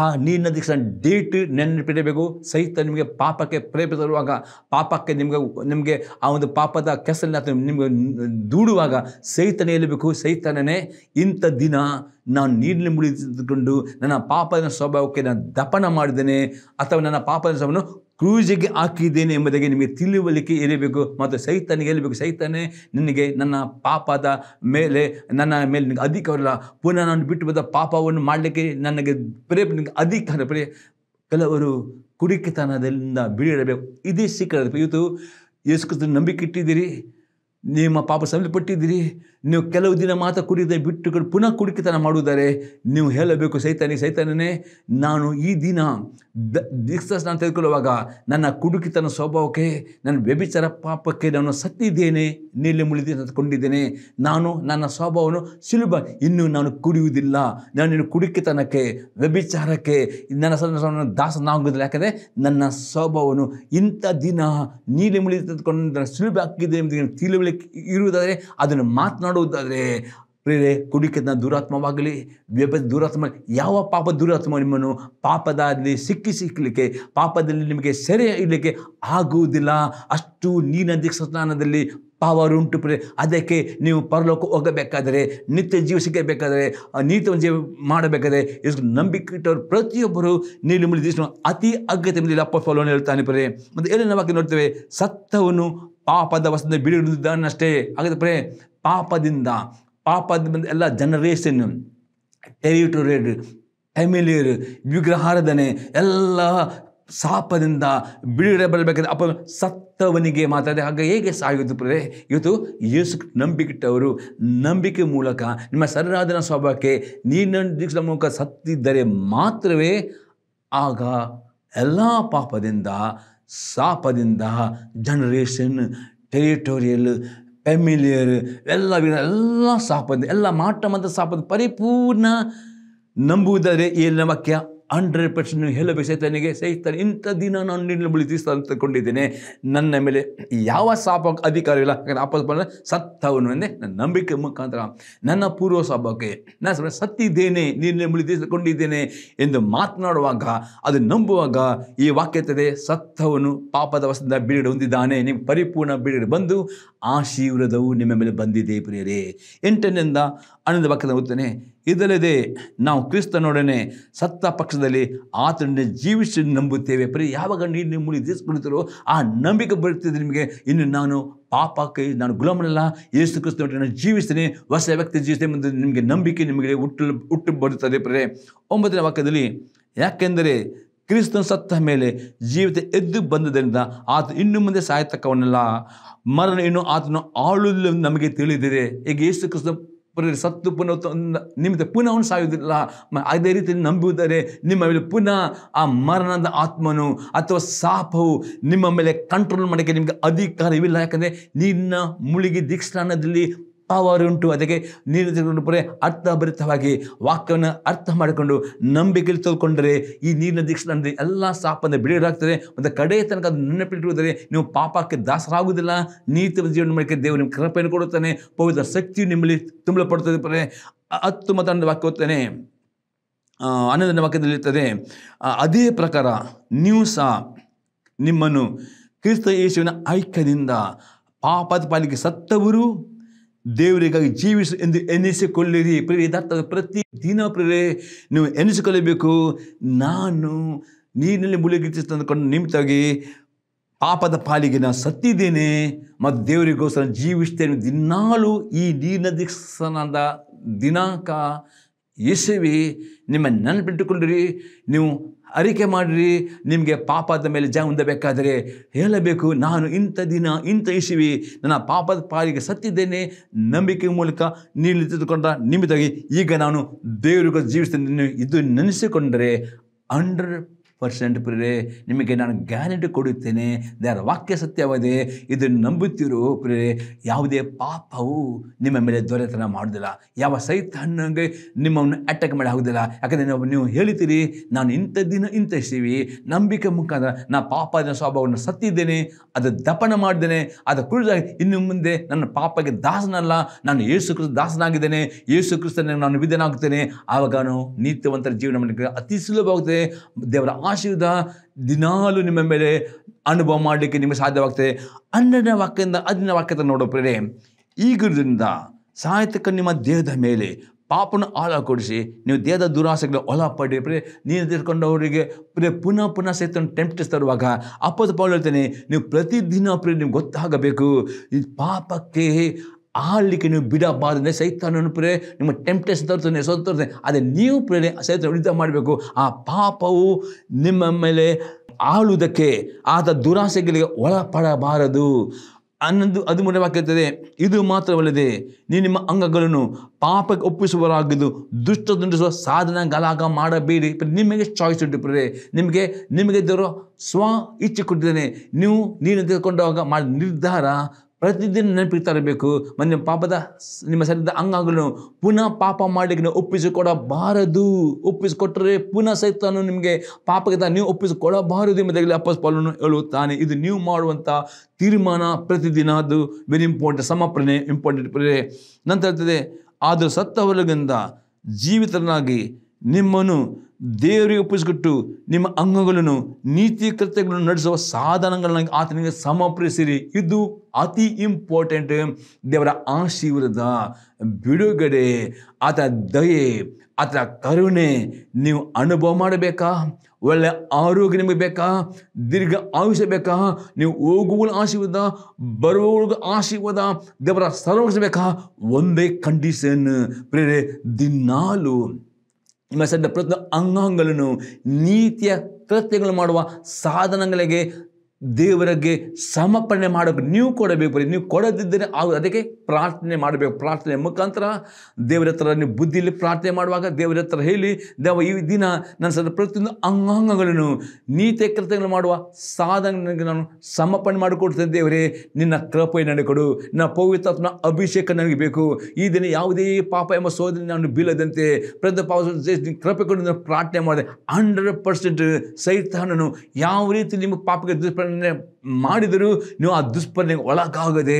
ಆ ನೀರಿನ ದಿಕ್ಷ ಡೇಟ್ ನೆನಪಿಡಬೇಕು ಸಹಿತ ನಿಮಗೆ ಪಾಪಕ್ಕೆ ತರುವಾಗ ಪಾಪಕ್ಕೆ ನಿಮಗೆ ನಿಮಗೆ ಆ ಒಂದು ಪಾಪದ ಕೆಸಲಿನ ನಿಮಗೆ ದೂಡುವಾಗ ಸಹಿತನೇ ಹೇಳಬೇಕು ಸಹಿತನೇ ಇಂಥ ದಿನ ನಾನು ನೀರಿನಲ್ಲಿ ಮುಳಿದುಕೊಂಡು ನನ್ನ ಪಾಪದ ಸ್ವಭಾವಕ್ಕೆ ನಾನು ದಪನ ಮಾಡಿದ್ದೇನೆ ಅಥವಾ ನನ್ನ ಪಾಪದ ಸ್ವಭಾವವನ್ನು ಕ್ರೂಜಿಗೆ ಹಾಕಿದ್ದೇನೆ ಎಂಬುದಾಗಿ ನಿಮಗೆ ತಿಳುವಳಿಕೆ ಇರಬೇಕು ಮತ್ತು ಸೈತಾನಿಗೆ ಹೇಳಬೇಕು ಸೈತನೇ ನಿನಗೆ ನನ್ನ ಪಾಪದ ಮೇಲೆ ನನ್ನ ಮೇಲೆ ನಿನಗೆ ಅಧಿಕವಲ್ಲ ಪುನಃ ನಾನು ಬಿಟ್ಟು ಬಂದ ಪಾಪವನ್ನು ಮಾಡಲಿಕ್ಕೆ ನನಗೆ ಪ್ರೇ ನಿನಗೆ ಅಧಿಕಾರ ಪ್ರೇ ಕೆಲವರು ಕುಡಿಕೆತನದಿಂದ ಬೀಳಿರಬೇಕು ಇದೇ ಸಿಕ್ಕ ಇವತ್ತು ಯೇಸುಕ್ರಿಸ್ತು ನಂಬಿಕೆ ಇಟ್ಟಿದ್ದೀರಿ ನಿಮ್ಮ ಪಾಪ ಸಂಬಂಧಪಟ್ಟಿದ್ದೀರಿ ನೀವು ಕೆಲವು ದಿನ ಮಾತ್ರ ಕುಡಿದ ಬಿಟ್ಟುಕೊಂಡು ಪುನಃ ಕುಡಿಕೆತನ ಮಾಡುವುದಾರೆ ನೀವು ಹೇಳಬೇಕು ಸೈತಾನಿ ಸೈತಾನನೇ ನಾನು ಈ ದಿನ ದ ನಾನು ತೆಗೆದುಕೊಳ್ಳುವಾಗ ನನ್ನ ಕುಡುಕಿತನ ಸ್ವಭಾವಕ್ಕೆ ನನ್ನ ವ್ಯಭಿಚಾರ ಪಾಪಕ್ಕೆ ನಾನು ಸತ್ತಿದ್ದೇನೆ ನೀಲಿ ಮುಳಿದು ತಂದುಕೊಂಡಿದ್ದೇನೆ ನಾನು ನನ್ನ ಸ್ವಭಾವವನ್ನು ಸುಲಭ ಇನ್ನೂ ನಾನು ಕುಡಿಯುವುದಿಲ್ಲ ನಾನು ಕುಡುಕಿತನಕ್ಕೆ ವ್ಯಭಿಚಾರಕ್ಕೆ ನನ್ನ ಸಣ್ಣ ದಾಸನಾಗುವುದಿಲ್ಲ ಯಾಕಂದರೆ ನನ್ನ ಸ್ವಭಾವವನ್ನು ಇಂಥ ದಿನ ನೀಲಿ ಮುಳಿದು ತೆಗೆದುಕೊಂಡು ಸುಲಭ ಆಗಿದೆ ಎಂಬುದನ್ನು ತಿಳುವಳಿಕೆ ಇರುವುದಾದರೆ ಅದನ್ನು ಮಾತನಾಡುವುದಾದರೆ ಪ್ರೇರೇ ಕುಡಿಕದ ದುರಾತ್ಮವಾಗಲಿ ವ್ಯಭ ದುರಾತ್ಮ ಯಾವ ಪಾಪ ದುರಾತ್ಮ ನಿಮ್ಮನ್ನು ಪಾಪದಲ್ಲಿ ಸಿಕ್ಕಿ ಸಿಕ್ಕಲಿಕ್ಕೆ ಪಾಪದಲ್ಲಿ ನಿಮಗೆ ಸೆರೆ ಇಡಲಿಕ್ಕೆ ಆಗುವುದಿಲ್ಲ ಅಷ್ಟು ನೀನ ಸ್ನಾನದಲ್ಲಿ ಪವರ್ ಉಂಟು ಪ್ರೇ ಅದಕ್ಕೆ ನೀವು ಪರಲೋಕ ಹೋಗಬೇಕಾದರೆ ನಿತ್ಯ ಜೀವ ಸಿಗಬೇಕಾದರೆ ನೀತಿ ಜೀವ ಮಾಡಬೇಕಾದರೆ ಇಷ್ಟು ನಂಬಿಕೆ ಇಟ್ಟವರು ಪ್ರತಿಯೊಬ್ಬರು ಮುಳಿ ನಿಮ್ಮ ಅತಿ ಅಗತ್ಯ ಮೇಲೆ ಅಪ್ಪ ಫಲವನ್ನು ಹೇಳ್ತಾನೆ ಪ್ರೇ ಮತ್ತು ಏನೇನು ವಾಕ್ಯ ನೋಡ್ತೇವೆ ಸತ್ತವನು ಪಾಪದ ವಸ್ತು ಬಿಡುವುದಿದ್ದಾನಷ್ಟೇ ಆಗುತ್ತೆ ಪ್ರೇ ಪಾಪದಿಂದ ಪಾಪದ ಬಂದು ಎಲ್ಲ ಜನರೇಷನ್ ಟೆರಿಟೋರಿಯಲ್ ಫ್ಯಾಮಿಲಿಯರ್ ವಿಗ್ರಹಾರಾಧನೆ ಎಲ್ಲ ಸಾಪದಿಂದ ಬಿಡುಗಡೆ ಬರಬೇಕಂದ್ರೆ ಅಪ್ಪ ಸತ್ತವನಿಗೆ ಮಾತಾಡಿದೆ ಹಾಗೆ ಹೇಗೆ ಸಾಯೋದು ಪ್ರೇ ಇವತ್ತು ಯೇಸು ಇಟ್ಟವರು ನಂಬಿಕೆ ಮೂಲಕ ನಿಮ್ಮ ಸರರಾಧನ ಸ್ವಭಾವಕ್ಕೆ ನೀರಿನ ಮೂಲಕ ಸತ್ತಿದ್ದರೆ ಮಾತ್ರವೇ ಆಗ ಎಲ್ಲ ಪಾಪದಿಂದ ಸಾಪದಿಂದ ಜನರೇಷನ್ ಟೆರಿಟೋರಿಯಲ್ ಫೆಮಿಲಿಯರ್ ಎಲ್ಲ ಎಲ್ಲ ಸಾಪದ್ದು ಎಲ್ಲ ಮಾಟ ಮಂತ್ರ ಸಾಪದ್ದು ಪರಿಪೂರ್ಣ ನಂಬುವುದರೆ ಈ ವಾಕ್ಯ ಹಂಡ್ರೆಡ್ ಪರ್ಸೆಂಟ್ ನೀವು ಹೇಳಬೇಕು ಸೈತನಿಗೆ ಇಂಥ ದಿನ ನಾನು ನಿನ್ನ ಬಳಿಸ್ತಾ ಅಂತ ಕೊಂಡಿದ್ದೇನೆ ನನ್ನ ಮೇಲೆ ಯಾವ ಸಾಪ ಅಧಿಕಾರ ಇಲ್ಲ ಯಾಕಂದರೆ ಆಪಸ್ ಬಂದರೆ ಸತ್ತವನು ಅಂದರೆ ನನ್ನ ನಂಬಿಕೆ ಮುಖಾಂತರ ನನ್ನ ಪೂರ್ವ ಸಾಪಕ್ಕೆ ನಾನು ಸತ್ತಿದ್ದೇನೆ ಬಳಿ ಬಳಿಸ್ಕೊಂಡಿದ್ದೇನೆ ಎಂದು ಮಾತನಾಡುವಾಗ ಅದು ನಂಬುವಾಗ ಈ ವಾಕ್ಯತದೆ ಸತ್ತವನು ಪಾಪದ ವಸದಿಂದ ಬಿಡುಗಡೆ ಹೊಂದಿದ್ದಾನೆ ನಿಮ್ಮ ಪರಿಪೂರ್ಣ ಬಿಡುಗಡೆ ಬಂದು ಆಶೀರ್ವಾದವು ನಿಮ್ಮ ಮೇಲೆ ಬಂದಿದೆ ಪ್ರಿಯರೇ ಎಂಟನಿಂದ ಆನಂದ ವಾಕ್ಯದ ಓದ್ತಾನೆ ಇದಲ್ಲದೆ ನಾವು ಕ್ರಿಸ್ತನೊಡನೆ ಸತ್ತ ಪಕ್ಷದಲ್ಲಿ ಆತನನ್ನು ಜೀವಿಸಿ ನಂಬುತ್ತೇವೆ ಪರಿ ಯಾವಾಗ ನೀನು ನಿಮ್ಮಲ್ಲಿ ತೀರಿಸ್ಕೊಳ್ತಾರೋ ಆ ನಂಬಿಕೆ ಬರುತ್ತದೆ ನಿಮಗೆ ಇನ್ನು ನಾನು ಪಾಪ ಕೈ ನಾನು ಗುಲಾಮನಲ್ಲ ಯೇಸು ಕ್ರಿಸ್ತನೊಡನೆ ನಾನು ಜೀವಿಸ್ತೇನೆ ಹೊಸ ವ್ಯಕ್ತಿ ಜೀವಿಸ್ತೇನೆ ಎಂದು ನಿಮಗೆ ನಂಬಿಕೆ ನಿಮಗೆ ಹುಟ್ಟು ಹುಟ್ಟು ಬರುತ್ತದೆ ಪ್ರೇ ಒಂಬತ್ತನೇ ವಾಕ್ಯದಲ್ಲಿ ಯಾಕೆಂದರೆ ಕ್ರಿಸ್ತನ ಸತ್ತ ಮೇಲೆ ಜೀವಿತ ಎದ್ದು ಬಂದದರಿಂದ ಆತ ಇನ್ನು ಮುಂದೆ ಸಾಯತಕ್ಕವನಲ್ಲ ಮರಣ ಇನ್ನು ಆತನು ಆಳುಲ್ಲ ನಮಗೆ ತಿಳಿದಿದೆ ಈಗ ಯೇಸು ಕ್ರಿಸ್ತ ಪ್ರಿಯರಿ ಸತ್ತು ಪುನಃ ನಿಮ್ಮದೇ ಪುನಃ ಅವನು ಸಾಯುವುದಿಲ್ಲ ಅದೇ ರೀತಿಯಲ್ಲಿ ನಂಬುವುದರೆ ನಿಮ್ಮ ಮೇಲೆ ಪುನಃ ಆ ಮರಣದ ಆತ್ಮನು ಅಥವಾ ಸಾಪವು ನಿಮ್ಮ ಮೇಲೆ ಕಂಟ್ರೋಲ್ ಮಾಡೋಕ್ಕೆ ನಿಮಗೆ ಅಧಿಕಾರವಿಲ್ಲ ಯಾಕಂದರೆ ನಿನ್ನ ಮುಳುಗಿ ದೀಕ್ಷಾನದಲ್ಲಿ ಪವರ್ ಉಂಟು ಅದಕ್ಕೆ ನೀರು ತೆಗೆದುಕೊಂಡರೆ ಅರ್ಥಭರಿತವಾಗಿ ವಾಕ್ಯವನ್ನು ಅರ್ಥ ಮಾಡಿಕೊಂಡು ನಂಬಿಕೆಯಲ್ಲಿ ತೊಳ್ಕೊಂಡರೆ ಈ ನೀರಿನ ದೀಕ್ಷೆ ಅಂದರೆ ಎಲ್ಲ ಸಾಪದ ಬಿಡುಗಡೆ ಒಂದು ಕಡೆಯ ತನಕ ಅದು ನೆನಪಿಟ್ಟಿರುವುದರೆ ನೀವು ಪಾಪಕ್ಕೆ ದಾಸರಾಗುವುದಿಲ್ಲ ನೀತಿ ಜೀವನ ಮಾಡಿಕೆ ದೇವರು ನಿಮಗೆ ಕೃಪೆಯನ್ನು ಕೊಡುತ್ತಾನೆ ಪವಿತ್ರ ಶಕ್ತಿಯು ನಿಮ್ಮಲ್ಲಿ ತುಂಬಲಪಡುತ್ತದೆ ಪರೇ ಹತ್ತು ಮತಾಂಡ ವಾಕ್ಯ ಓದ್ತಾನೆ ಆನಂದನ ವಾಕ್ಯದಲ್ಲಿರ್ತದೆ ಅದೇ ಪ್ರಕಾರ ನೀವು ಸಹ ನಿಮ್ಮನ್ನು ಕ್ರಿಸ್ತ ಯೇಸುವಿನ ಐಕ್ಯದಿಂದ ಪಾಪದ ಪಾಲಿಗೆ ಸತ್ತವರು ದೇವರಿಗಾಗಿ ಜೀವಿಸು ಎಂದು ಎನಿಸಿಕೊಳ್ಳಿರಿ ಪ್ರಿಯ ಇದಾಗ್ತದೆ ಪ್ರತಿ ದಿನ ಪ್ರಿಯರೇ ನೀವು ಎನಿಸಿಕೊಳ್ಳಬೇಕು ನಾನು ನೀರಿನಲ್ಲಿ ಮುಳುಗಿ ತಂದುಕೊಂಡು ನಿಮಿತ್ತಾಗಿ ಪಾಪದ ಪಾಲಿಗೆ ನಾನು ಸತ್ತಿದ್ದೇನೆ ಮತ್ತು ದೇವರಿಗೋಸ್ಕರ ಜೀವಿಸ್ತೇನೆ ದಿನಾಲೂ ಈ ನೀರಿನ ದಿಕ್ಸನದ ದಿನಾಂಕ ಯೇಸುವೆ ನಿಮ್ಮ ನೆನಪಿಟ್ಟುಕೊಂಡ್ರಿ ನೀವು ಅರಿಕೆ ಮಾಡಿರಿ ನಿಮಗೆ ಪಾಪದ ಮೇಲೆ ಜಯ ಹೊಂದಬೇಕಾದರೆ ಹೇಳಬೇಕು ನಾನು ಇಂಥ ದಿನ ಇಂಥ ಇಸಿವಿ ನನ್ನ ಪಾಪದ ಪಾಲಿಗೆ ಸತ್ತಿದ್ದೇನೆ ನಂಬಿಕೆ ಮೂಲಕ ನೀನು ನಿಂತುಕೊಂಡ ನಿಮಿತ್ತಾಗಿ ಈಗ ನಾನು ದೇವರಿಗೂ ಜೀವಿಸ್ತೇನೆ ಇದು ನೆನೆಸಿಕೊಂಡರೆ ಅಂಡರ್ ಪರ್ಸೆಂಟ್ ಪ್ರೇ ನಿಮಗೆ ನಾನು ಗ್ಯಾರಂಟಿ ಕೊಡುತ್ತೇನೆ ಆರ್ ವಾಕ್ಯ ಸತ್ಯವಾದೆ ಇದನ್ನು ನಂಬುತ್ತಿರೋ ಪ್ರೇ ಯಾವುದೇ ಪಾಪವು ನಿಮ್ಮ ಮೇಲೆ ದೊರೆತನ ಮಾಡೋದಿಲ್ಲ ಯಾವ ಹಣ್ಣಂಗೆ ನಿಮ್ಮನ್ನು ಅಟ್ಯಾಕ್ ಮಾಡಿ ಆಗೋದಿಲ್ಲ ಯಾಕಂದರೆ ನಾವು ನೀವು ಹೇಳ್ತೀರಿ ನಾನು ಇಂಥ ದಿನ ಇಂಥ ಇದ್ದೀವಿ ನಂಬಿಕೆ ಮುಖಾಂತರ ನಾ ಪಾಪದ ಸ್ವಭಾವವನ್ನು ಸತ್ತಿದ್ದೇನೆ ಅದು ದಪನ ಮಾಡಿದ್ದೇನೆ ಅದು ಕುಳಿದ ಇನ್ನು ಮುಂದೆ ನನ್ನ ಪಾಪಕ್ಕೆ ದಾಸನಲ್ಲ ನಾನು ಯೇಸು ಕ್ರಿಸ್ತ ದಾಸನಾಗಿದ್ದೇನೆ ಯೇಸು ಕ್ರಿಸ್ತನ ನಾನು ವಿಧನಾಗುತ್ತೇನೆ ಆವಾಗ ನಾನು ಜೀವನಕ್ಕೆ ಜೀವನ ಮಾಡಲಿಕ್ಕೆ ಅತಿ ಸುಲಭವಾಗುತ್ತದೆ ದೇವರ ಆಶೀರ್ವಾದ ದಿನಾಲು ನಿಮ್ಮ ಮೇಲೆ ಅನುಭವ ಮಾಡಲಿಕ್ಕೆ ನಿಮಗೆ ಸಾಧ್ಯವಾಗ್ತದೆ ಅನ್ನನ ವಾಕ್ಯದಿಂದ ಅದಿನ ವಾಕ್ಯದ ನೋಡೋ ಪ್ರೇರೆ ಈಗಿರೋದ್ರಿಂದ ಸಾಹಿತ್ಯಕ್ಕ ನಿಮ್ಮ ದೇಹದ ಮೇಲೆ ಪಾಪನ ಆಳ ಕೊಡಿಸಿ ನೀವು ದೇಹದ ದುರಾಸೆಗಳ ಒಲ ಪಡಿ ಪ್ರೇ ನೀನು ತಿಳ್ಕೊಂಡವರಿಗೆ ಪ್ರೇ ಪುನಃ ಪುನಃ ಸಹಿತ ಟೆಂಪ್ಟಿಸ್ ತರುವಾಗ ಅಪ್ಪದ ಪಾಲು ಹೇಳ್ತೇನೆ ನೀವು ಪ್ರತಿದಿನ ಪ್ರೇ ನಿಮ್ಗೆ ಗೊತ್ತಾಗಬೇಕು ಈ ಪಾಪಕ್ಕೆ ಆಳ್ಲಿಕ್ಕೆ ನೀವು ಬಿಡಬಾರದೆ ಸೈತಾನ ಪ್ರೇ ನಿಮ್ಮ ಟೆಂಪ್ಟೇಷನ್ ತರ್ತದೆ ಸೋತ ತರ್ತಾನೆ ಅದೇ ನೀವು ಪ್ರೇರೆ ಸೈತಾನ ವಿರುದ್ಧ ಮಾಡಬೇಕು ಆ ಪಾಪವು ನಿಮ್ಮ ಮೇಲೆ ಆಳುವುದಕ್ಕೆ ಆದ ದುರಾಸೆಗಳಿಗೆ ಒಳಪಡಬಾರದು ಅನ್ನೊಂದು ಅದು ಮೂಲವಾಗಿರ್ತದೆ ಇದು ಮಾತ್ರವಲ್ಲದೆ ನೀವು ನಿಮ್ಮ ಅಂಗಗಳನ್ನು ಪಾಪಕ್ಕೆ ಒಪ್ಪಿಸುವರಾಗಿದ್ದು ದುಷ್ಟ ದುಂಡಿಸುವ ಸಾಧನ ಗಲಾಗ ಮಾಡಬೇಡಿ ನಿಮಗೆ ಚಾಯ್ಸ್ ಉಂಟು ಪ್ರೇ ನಿಮಗೆ ನಿಮಗೆ ಸ್ವ ಇಚ್ಛೆ ಕೊಟ್ಟಿದ್ದೇನೆ ನೀವು ನೀನು ತೆಗೆದುಕೊಂಡಾಗ ಮಾಡಿ ನಿರ್ಧಾರ ಪ್ರತಿದಿನ ನೆನಪಿಗೆ ತರಬೇಕು ಮೊನ್ನೆ ಪಾಪದ ನಿಮ್ಮ ಸರಿದ ಅಂಗಾಂಗಗಳನ್ನು ಪುನಃ ಪಾಪ ಮಾಡಲಿಕ್ಕೆ ಒಪ್ಪಿಸಿಕೊಡಬಾರದು ಒಪ್ಪಿಸಿಕೊಟ್ಟರೆ ಪುನಃ ಸಹಿತ ನಿಮಗೆ ಪಾಪಕ್ಕೆ ನೀವು ಒಪ್ಪಿಸಿಕೊಡಬಾರದು ಎಂಬುದಾಗಲಿ ಅಪ್ಪಸ್ ಪಾಲನ್ನು ಹೇಳುತ್ತಾನೆ ಇದು ನೀವು ಮಾಡುವಂಥ ತೀರ್ಮಾನ ಪ್ರತಿದಿನ ಅದು ವೆರಿ ಇಂಪಾರ್ಟೆಂಟ್ ಸಮರ್ಪಣೆ ಇಂಪಾರ್ಟೆಂಟ್ ಪ್ರೇ ನಂತರ ಇರ್ತದೆ ಆದರೂ ಹೊಲಗಿಂದ ಜೀವಿತನಾಗಿ ನಿಮ್ಮನ್ನು ದೇವರಿಗೆ ಒಪ್ಪಿಸಿಕೊಟ್ಟು ನಿಮ್ಮ ಅಂಗಗಳನ್ನು ನೀತಿ ಕೃತ್ಯಗಳನ್ನು ನಡೆಸುವ ಸಾಧನಗಳನ್ನ ಆತನಿಗೆ ಸಮರ್ಪಿಸಿರಿ ಇದು ಅತಿ ಇಂಪಾರ್ಟೆಂಟ್ ದೇವರ ಆಶೀರ್ವಾದ ಬಿಡುಗಡೆ ಆತ ದಯೆ ಆತ ಕರುಣೆ ನೀವು ಅನುಭವ ಮಾಡಬೇಕಾ ಒಳ್ಳೆ ಆರೋಗ್ಯ ನಿಮಗೆ ಬೇಕಾ ದೀರ್ಘ ಆಯುಷ್ಯ ಬೇಕಾ ನೀವು ಹೋಗುವ ಆಶೀರ್ವಾದ ಬರುವಾಗ ಆಶೀರ್ವಾದ ದೇವರ ಸರ್ವಿಸಬೇಕಾ ಒಂದೇ ಕಂಡೀಷನ್ ಪ್ರೇರೆ ದಿನಾಲು ನಿಮ್ಮ ಸದ್ಯ ಪ್ರತಿಯೊಂದು ಅಂಗಾಂಗಗಳನ್ನು ನೀತಿಯ ಕೃತ್ಯಗಳು ಮಾಡುವ ಸಾಧನಗಳಿಗೆ ದೇವರಿಗೆ ಸಮರ್ಪಣೆ ಮಾಡಬೇಕು ನೀವು ಕೊಡಬೇಕು ಬರೀ ನೀವು ಕೊಡದಿದ್ದರೆ ಅವರು ಅದಕ್ಕೆ ಪ್ರಾರ್ಥನೆ ಮಾಡಬೇಕು ಪ್ರಾರ್ಥನೆ ಮುಖಾಂತರ ದೇವರ ಹತ್ರ ನೀವು ಬುದ್ಧಿಯಲ್ಲಿ ಪ್ರಾರ್ಥನೆ ಮಾಡುವಾಗ ದೇವರ ಹತ್ರ ಹೇಳಿ ದೇವ ಈ ದಿನ ನನ್ನ ಸದ ಪ್ರತಿಯೊಂದು ಅಂಗಾಂಗಗಳನ್ನು ನೀತಿ ಕೃತ್ಯಗಳನ್ನು ಮಾಡುವ ಸಾಧನೆಗೆ ನಾನು ಸಮರ್ಪಣೆ ಮಾಡಿಕೊಡ್ತೇನೆ ದೇವರೇ ನಿನ್ನ ಕೃಪೆ ನನಗೆ ಕೊಡು ನನ್ನ ಪವಿತ್ರಾತ್ಮನ ಅಭಿಷೇಕ ನನಗೆ ಬೇಕು ಈ ದಿನ ಯಾವುದೇ ಪಾಪ ಎಂಬ ಸೋದನೆ ನಾನು ಬೀಳದಂತೆ ಪ್ರತಿ ಪಾಪ ಕೃಪೆ ಕೊಡು ಪ್ರಾರ್ಥನೆ ಮಾಡಿದೆ ಹಂಡ್ರೆಡ್ ಪರ್ಸೆಂಟ್ ಸಹಿತ ಯಾವ ರೀತಿ ನಿಮ್ಮ ಪಾಪಕ್ಕೆ ದುಷ್ಪ ಪ್ರಾರ್ಥನೆ ಮಾಡಿದರೂ ನೀವು ಆ ದುಷ್ಪರ್ಣೆಗೆ ಒಳಗಾಗದೆ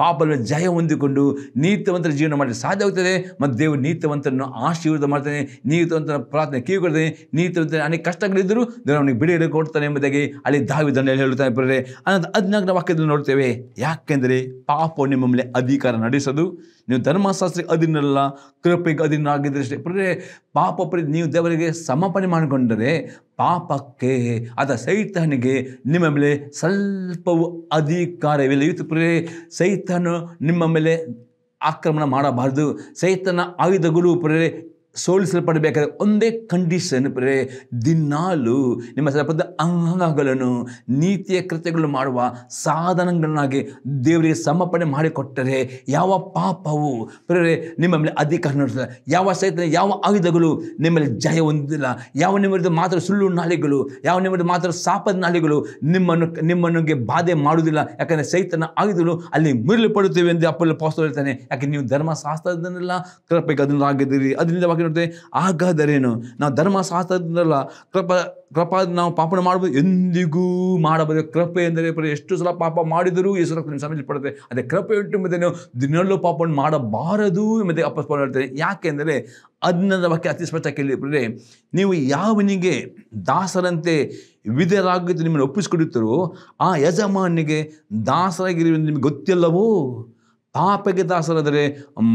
ಪಾಪದ ಜಯ ಹೊಂದಿಕೊಂಡು ನೀತವಂತರ ಜೀವನ ಮಾಡಲು ಸಾಧ್ಯ ಆಗುತ್ತದೆ ಮತ್ತು ದೇವರು ನೀತವಂತರನ್ನು ಆಶೀರ್ವಾದ ಮಾಡ್ತಾನೆ ನೀತವಂತನ ಪ್ರಾರ್ಥನೆ ಕಿವಿಗೊಳ್ತಾನೆ ನೀತವಂತ ಅನೇಕ ಕಷ್ಟಗಳಿದ್ದರೂ ದೇವರು ಅವನಿಗೆ ಬಿಡುಗಡೆ ಕೊಡ್ತಾನೆ ಎಂಬುದಾಗಿ ಅಲ್ಲಿ ದಾವಿದನ್ನು ಹೇಳುತ್ತಾನೆ ಪ್ರೇರೆ ಅನ್ನೋದು ಅಜ್ಞಾನ ವಾಕ್ಯದಲ್ಲಿ ನೋಡ್ತೇವೆ ಯಾಕೆಂದರೆ ಪಾಪ ನಿಮ್ಮಲ್ಲಿ ಅಧಿಕಾರ ನಡೆಸೋದು ನೀವು ಧರ್ಮಶಾಸ್ತ್ರಕ್ಕೆ ಅದಿನಲ್ಲ ಕೃಪೆಗೆ ಅಷ್ಟೇ ಪ್ರೇ ಪಾಪ ಪ್ರೀತಿ ನೀವು ದೇವರಿಗೆ ಸಮರ್ಪಣೆ ಮಾಡಿಕೊಂಡರೆ ಪಾಪಕ್ಕೆ ಅದ ಸೈತಾನಿಗೆ ನಿಮ್ಮ ಮೇಲೆ ಸ್ವಲ್ಪವೂ ಅಧಿಕಾರವಿಲ್ಲ ಇವತ್ತು ಪ್ರಿಯರೇ ಸೈತಾನು ನಿಮ್ಮ ಮೇಲೆ ಆಕ್ರಮಣ ಮಾಡಬಾರದು ಸೈತನ ಆಯುಧಗಳು ಪ್ರೇ ಸೋಲಿಸಲ್ಪಡಬೇಕಾದ್ರೆ ಒಂದೇ ಕಂಡೀಷನ್ ಬರೇ ದಿನಾಲು ನಿಮ್ಮ ಸರ್ಪದ ಅಂಗಗಳನ್ನು ನೀತಿಯ ಕೃತ್ಯಗಳು ಮಾಡುವ ಸಾಧನಗಳನ್ನಾಗಿ ದೇವರಿಗೆ ಸಮರ್ಪಣೆ ಮಾಡಿಕೊಟ್ಟರೆ ಯಾವ ಪಾಪವು ಪ್ರೇರೆ ನಿಮ್ಮ ಮೇಲೆ ಅಧಿಕಾರ ನೋಡುತ್ತದೆ ಯಾವ ಸಹಿತ ಯಾವ ಆಯುಧಗಳು ನಿಮ್ಮಲ್ಲಿ ಜಯ ಹೊಂದಿಲ್ಲ ಯಾವ ನಿಮ್ಮದು ಮಾತ್ರ ಸುಳ್ಳು ನಾಲಿಗಳು ಯಾವ ನಿಮ್ಮದು ಮಾತ್ರ ಸಾಪದ ನಾಲಿಗಳು ನಿಮ್ಮನ್ನು ನಿಮ್ಮನ್ನುಗೆ ಬಾಧೆ ಮಾಡುವುದಿಲ್ಲ ಯಾಕಂದರೆ ಸೈತನ ಆಯುಧಗಳು ಅಲ್ಲಿ ಮುರಿಲು ಪಡುತ್ತೇವೆ ಎಂದು ಅಪ್ಪಲ್ಲಿ ಪಾಸ್ತಾನೆ ಯಾಕೆ ನೀವು ಧರ್ಮಶಾಸ್ತ್ರದನ್ನೆಲ್ಲ ಕೃಪೆಗೆ ಅದನ್ನು ಆಗಿದ್ದೀರಿ ಅದರಿಂದ ಹಾಗಾದರೇನು ನಾವು ಧರ್ಮಶಾಸ್ತ್ರದಲ್ಲ ಕೃಪ ಕೃಪ ನಾವು ಪಾಪನ ಮಾಡಬಹುದು ಎಂದಿಗೂ ಮಾಡಬಾರದು ಕೃಪೆ ಎಂದರೆ ಎಷ್ಟು ಸಲ ಪಾಪ ಮಾಡಿದರೂ ಎಷ್ಟು ಸಲ ಸಮಯ ಪಡುತ್ತೆ ಅದೇ ಕೃಪೆ ಉಂಟು ಮತ್ತೆ ನೀವು ದಿನಲ್ಲೂ ಪಾಪವನ್ನು ಮಾಡಬಾರದು ಮತ್ತೆ ಪಾಪ ಹೇಳ್ತೇನೆ ಯಾಕೆಂದರೆ ಅದನ್ನ ಬಗ್ಗೆ ಅತಿ ಸ್ಪಷ್ಟ ಕೇಳಿದ್ರೆ ನೀವು ಯಾವನಿಗೆ ದಾಸರಂತೆ ವಿಧರಾಗಿದ್ದು ನಿಮ್ಮನ್ನು ಒಪ್ಪಿಸಿಕೊಡುತ್ತರೋ ಆ ಯಜಮಾನಿಗೆ ದಾಸರಾಗಿರುವುದು ನಿಮಗೆ ಗೊತ್ತಿಲ್ಲವೋ ಪಾಪಕ್ಕೆ ದಾಸರಾದರೆ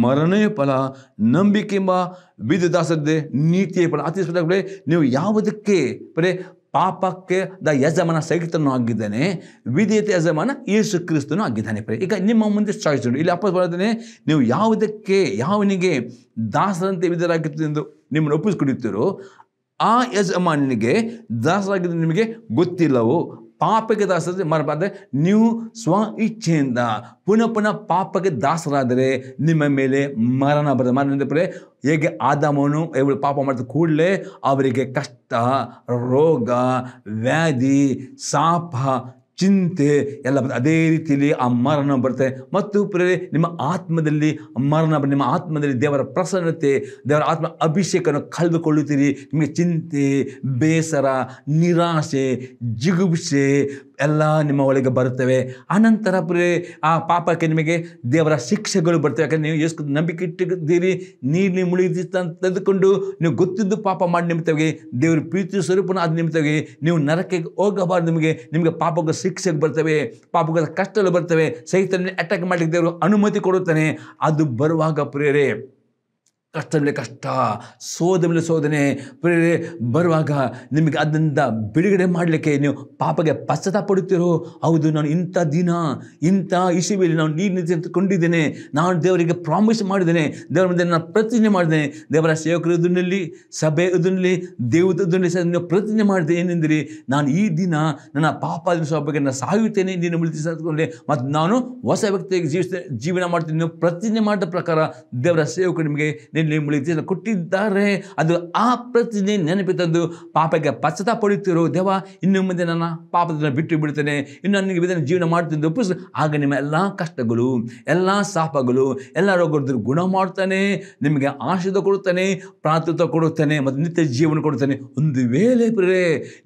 ಮರಣೇ ಫಲ ನಂಬಿಕೆ ಎಂಬ ವಿಧ ದಾಸರದೆ ನೀತಿಯ ಫಲ ಅತಿ ಸ್ಪಷ್ಟಪಡೆ ನೀವು ಯಾವುದಕ್ಕೆ ಬರೇ ಪಾಪಕ್ಕೆ ದ ಯಜಮಾನ ಸಹಿತನೂ ಆಗಿದ್ದಾನೆ ವಿಧೇಯತೆ ಯಜಮಾನ ಯೇಸು ಕ್ರಿಸ್ತನು ಆಗಿದ್ದಾನೆ ಪ್ರೇ ಈಗ ನಿಮ್ಮ ಮುಂದೆ ಚಾಯ್ಸ್ ಉಂಟು ಇಲ್ಲಿ ಅಪ್ಪ ಬರೋದೇ ನೀವು ಯಾವುದಕ್ಕೆ ಯಾವನಿಗೆ ದಾಸರಂತೆ ವಿಧರಾಗಿತ್ತು ಎಂದು ನಿಮ್ಮನ್ನು ಒಪ್ಪಿಸ್ಕೊಡುತ್ತೀರೋ ಆ ಯಜಮಾನನಿಗೆ ದಾಸರಾಗಿದ್ದು ನಿಮಗೆ ಗೊತ್ತಿಲ್ಲವೋ ಪಾಪಕ್ಕೆ ದಾಸರಾದರೆ ಮಾಡಬಾರ್ದು ನೀವು ಸ್ವ ಇಚ್ಛೆಯಿಂದ ಪುನಃ ಪುನಃ ಪಾಪಕ್ಕೆ ದಾಸರಾದರೆ ನಿಮ್ಮ ಮೇಲೆ ಮರಣ ಬರ್ತದೆ ಮರಣ ಅಂದರೆ ಹೇಗೆ ಆದಾಮನು ಇವಳು ಪಾಪ ಮಾಡಿದ ಕೂಡಲೇ ಅವರಿಗೆ ಕಷ್ಟ ರೋಗ ವ್ಯಾಧಿ ಸಾಪ ಚಿಂತೆ ಎಲ್ಲ ಅದೇ ರೀತಿಯಲ್ಲಿ ಆ ಮರಣ ಬರುತ್ತೆ ಮತ್ತು ಪ್ರೇರೆ ನಿಮ್ಮ ಆತ್ಮದಲ್ಲಿ ಮರಣ ನಿಮ್ಮ ಆತ್ಮದಲ್ಲಿ ದೇವರ ಪ್ರಸನ್ನತೆ ದೇವರ ಆತ್ಮ ಅಭಿಷೇಕವನ್ನು ಕಳೆದುಕೊಳ್ಳುತ್ತೀರಿ ನಿಮಗೆ ಚಿಂತೆ ಬೇಸರ ನಿರಾಶೆ ಜಿಗುಪ್ಸೆ ಎಲ್ಲ ನಿಮ್ಮ ಒಳಗೆ ಬರುತ್ತವೆ ಆನಂತರ ಪ್ರೇ ಆ ಪಾಪಕ್ಕೆ ನಿಮಗೆ ದೇವರ ಶಿಕ್ಷೆಗಳು ಬರ್ತವೆ ಯಾಕಂದರೆ ನೀವು ಎಷ್ಟು ನಂಬಿಕೆ ಇಟ್ಟಿದ್ದೀರಿ ನೀರು ನೀವು ಮುಳುಗಿ ತೆಗೆದುಕೊಂಡು ನೀವು ಗೊತ್ತಿದ್ದು ಪಾಪ ಮಾಡಿ ನಿಮಿತ್ತವಾಗಿ ದೇವರ ಪ್ರೀತಿ ಸ್ವರೂಪನ ಅದು ನಿಮಿತ್ತವಾಗಿ ನೀವು ನರಕಕ್ಕೆ ಹೋಗಬಾರ್ದು ನಿಮಗೆ ನಿಮಗೆ ಪಾಪಗಳ ಶಿಕ್ಷೆಗೆ ಬರ್ತವೆ ಪಾಪಗಳ ಕಷ್ಟಗಳು ಬರ್ತವೆ ಸಹಿತ ಅಟ್ಯಾಕ್ ಮಾಡಲಿಕ್ಕೆ ದೇವರು ಅನುಮತಿ ಕೊಡುತ್ತಾನೆ ಅದು ಬರುವಾಗ ಪ್ರೇರೆ ಕಷ್ಟ ಮೇಲೆ ಕಷ್ಟ ಸೋದ ಮೇಲೆ ಸೋದನೆ ಪ್ರೇರೆ ಬರುವಾಗ ನಿಮಗೆ ಅದರಿಂದ ಬಿಡುಗಡೆ ಮಾಡಲಿಕ್ಕೆ ನೀವು ಪಾಪಗೆ ಪಡುತ್ತೀರೋ ಹೌದು ನಾನು ಇಂಥ ದಿನ ಇಂಥ ಇಶುವಿಯಲ್ಲಿ ನಾನು ನೀರು ಕೊಂಡಿದ್ದೇನೆ ನಾನು ದೇವರಿಗೆ ಪ್ರಾಮಿಸ್ ಮಾಡಿದ್ದೇನೆ ದೇವರ ಮುಂದೆ ನಾನು ಪ್ರತಿಜ್ಞೆ ಮಾಡಿದ್ದೇನೆ ದೇವರ ಸೇವಕರ ಇದರಲ್ಲಿ ಸಭೆ ಇದರಲ್ಲಿ ದೇವದ ಇದನ್ನಲ್ಲಿ ಸಹ ನೀವು ಪ್ರತಿಜ್ಞೆ ಮಾಡಿದೆ ಏನೆಂದರೆ ನಾನು ಈ ದಿನ ನನ್ನ ಪಾಪ ಬಗ್ಗೆ ನಾನು ಸಾಯುತ್ತೇನೆ ನೀನು ಮುಳುಗಿಸಿಕೊಂಡೆ ಮತ್ತು ನಾನು ಹೊಸ ವ್ಯಕ್ತಿಯಾಗಿ ಜೀವಿಸ್ತೇನೆ ಜೀವನ ಮಾಡ್ತೀನಿ ನೀವು ಪ್ರತಿಜ್ಞೆ ಮಾಡಿದ ಪ್ರಕಾರ ದೇವರ ಸೇವಕರು ನಿಮಗೆ ನಿನ್ನೆ ಮುಳುಗಿಯನ್ನು ಕೊಟ್ಟಿದ್ದಾರೆ ಅದು ಆ ಪ್ರತಿನಿ ನೆನಪಿ ತಂದು ಪಾಪಕ್ಕೆ ಪಶ್ಚಾತ್ತಾಪ ಪಡೆಯುತ್ತಿರೋ ದೇವ ಇನ್ನು ಮುಂದೆ ನನ್ನ ಪಾಪದನ್ನು ಬಿಟ್ಟು ಬಿಡ್ತೇನೆ ಇನ್ನು ನನಗೆ ಇದನ್ನು ಜೀವನ ಮಾಡ್ತಿದ್ದು ಒಪ್ಪಿಸ್ ಆಗ ನಿಮ್ಮ ಎಲ್ಲ ಕಷ್ಟಗಳು ಎಲ್ಲ ಸಾಪಗಳು ಎಲ್ಲ ರೋಗದ ಗುಣ ಮಾಡ್ತಾನೆ ನಿಮಗೆ ಆಶೀರ್ವಾದ ಕೊಡುತ್ತಾನೆ ಪ್ರಾತೃತ್ವ ಕೊಡುತ್ತಾನೆ ಮತ್ತು ನಿತ್ಯ ಜೀವನ ಕೊಡುತ್ತಾನೆ ಒಂದು ವೇಳೆ ಪ್ರೇ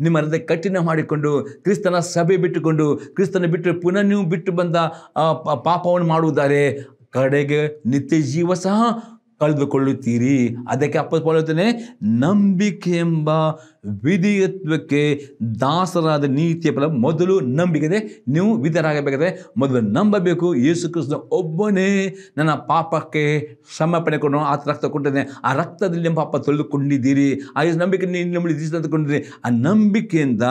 ನಿಮ್ಮ ಕಠಿಣ ಮಾಡಿಕೊಂಡು ಕ್ರಿಸ್ತನ ಸಭೆ ಬಿಟ್ಟುಕೊಂಡು ಕ್ರಿಸ್ತನ ಬಿಟ್ಟು ಪುನಃ ನೀವು ಬಿಟ್ಟು ಬಂದ ಪಾಪವನ್ನು ಮಾಡುವುದಾರೆ ಕಡೆಗೆ ನಿತ್ಯ ಜೀವ ಸಹ ಕಳೆದುಕೊಳ್ಳುತ್ತೀರಿ ಅದಕ್ಕೆ ಅಪ್ಪ ನಂಬಿಕೆ ಎಂಬ ವಿಧಿಯತ್ವಕ್ಕೆ ದಾಸರಾದ ನೀತಿಯ ಫಲ ಮೊದಲು ನಂಬಿಕೆ ಇದೆ ನೀವು ವಿಧರಾಗಬೇಕಾದ್ರೆ ಮೊದಲು ನಂಬಬೇಕು ಯೇಸು ಕೃಷ್ಣ ಒಬ್ಬನೇ ನನ್ನ ಪಾಪಕ್ಕೆ ಸಮರ್ಪಣೆ ಕೊಡೋ ಆತ ರಕ್ತ ಕೊಟ್ಟಿದ್ದೇನೆ ಆ ರಕ್ತದಲ್ಲಿ ನಿಮ್ಮ ಪಾಪ ತೊಳೆದುಕೊಂಡಿದ್ದೀರಿ ಆ ನಂಬಿಕೆ ನೀವು ತಂದುಕೊಂಡಿದ್ದೀರಿ ಆ ನಂಬಿಕೆಯಿಂದ